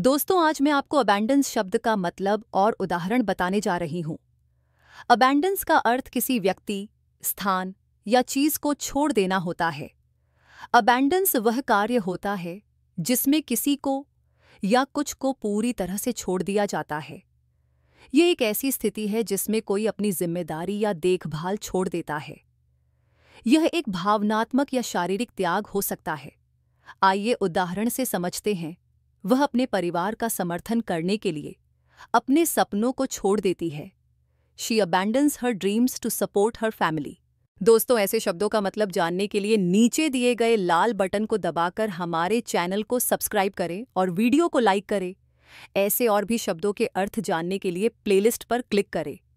दोस्तों आज मैं आपको अबैंडन्स शब्द का मतलब और उदाहरण बताने जा रही हूं अबैंडन्स का अर्थ किसी व्यक्ति स्थान या चीज को छोड़ देना होता है अबैंडन्स वह कार्य होता है जिसमें किसी को या कुछ को पूरी तरह से छोड़ दिया जाता है ये एक ऐसी स्थिति है जिसमें कोई अपनी जिम्मेदारी या देखभाल छोड़ देता है यह एक भावनात्मक या शारीरिक त्याग हो सकता है आइए उदाहरण से समझते हैं वह अपने परिवार का समर्थन करने के लिए अपने सपनों को छोड़ देती है she abandons her dreams to support her family दोस्तों ऐसे शब्दों का मतलब जानने के लिए नीचे दिए गए लाल बटन को दबाकर हमारे चैनल को सब्सक्राइब करें और वीडियो को लाइक करें ऐसे और भी शब्दों के अर्थ जानने के लिए प्लेलिस्ट पर क्लिक करें